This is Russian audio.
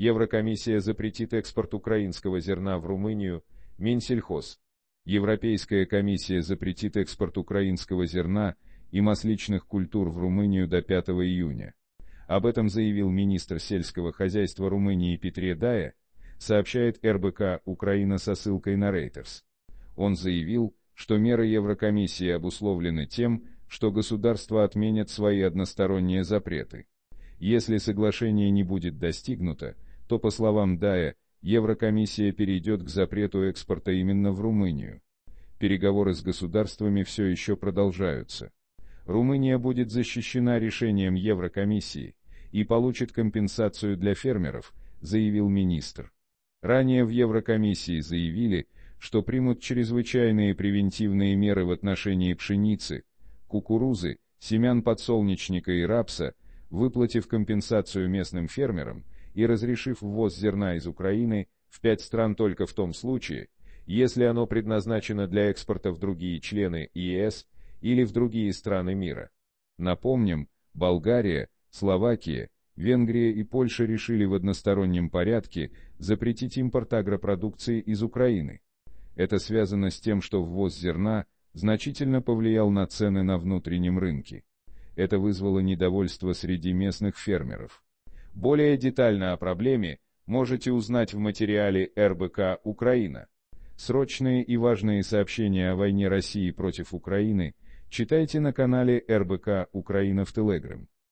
Еврокомиссия запретит экспорт украинского зерна в Румынию, Минсельхоз. Европейская комиссия запретит экспорт украинского зерна и масличных культур в Румынию до 5 июня. Об этом заявил министр сельского хозяйства Румынии Петре Дая, сообщает РБК «Украина» со ссылкой на Рейтерс. Он заявил, что меры Еврокомиссии обусловлены тем, что государства отменят свои односторонние запреты. Если соглашение не будет достигнуто, то, по словам Дая, Еврокомиссия перейдет к запрету экспорта именно в Румынию. Переговоры с государствами все еще продолжаются. Румыния будет защищена решением Еврокомиссии и получит компенсацию для фермеров, заявил министр. Ранее в Еврокомиссии заявили, что примут чрезвычайные превентивные меры в отношении пшеницы, кукурузы, семян подсолнечника и рапса, выплатив компенсацию местным фермерам и разрешив ввоз зерна из Украины в пять стран только в том случае, если оно предназначено для экспорта в другие члены ЕС или в другие страны мира. Напомним, Болгария, Словакия, Венгрия и Польша решили в одностороннем порядке запретить импорт агропродукции из Украины. Это связано с тем, что ввоз зерна значительно повлиял на цены на внутреннем рынке. Это вызвало недовольство среди местных фермеров. Более детально о проблеме можете узнать в материале РБК «Украина». Срочные и важные сообщения о войне России против Украины читайте на канале РБК «Украина» в Телеграм.